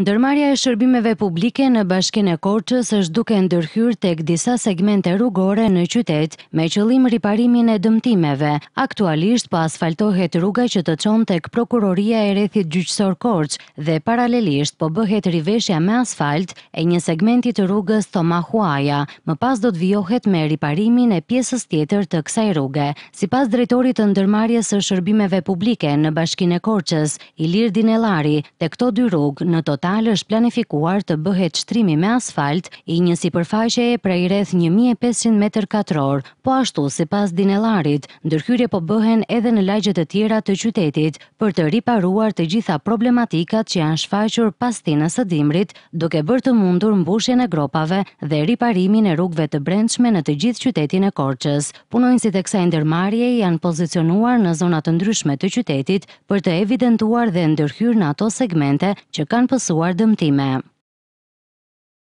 Ndërmarja e shërbimeve publike në bashkin e korqës është duke ndërhyrë tek disa segmente rrugore në qytet me qëllim riparimin e dëmtimeve. Aktualisht po asfaltohet rruga që të qonë tek prokuroria e rethit gjyqësor korqë dhe paralelisht po bëhet riveshja me asfalt e një segmentit rrugës Toma Huaja, më pas do të vjohet me riparimin e pjesës tjetër të kësaj rruge. Si pas drejtorit të ndërmarja së shërbimeve publike në bashkin e korqës, Ilir Dinelari, të këto dy rrugë në total kapital është planifikuar të bëhet shtrimi me asfalt i një si përfaqe e prej rreth 1500 metër katror, po ashtu si pas dinelarit, ndërkyrje po bëhen edhe në lagjet e tjera të qytetit për të riparuar të gjitha problematikat që janë shfaqur pas tinës e dimrit, duke bërë të mundur mbushjen e gropave dhe riparimin e rrugve të brendshme në të gjithë qytetin e Korçës. Punonjësit e kësaj ndërmarrje janë pozicionuar në zona të ndryshme të qytetit për të evidentuar dhe ndërhyrë në ato segmente që kanë pasur dëmtuar dëmtime.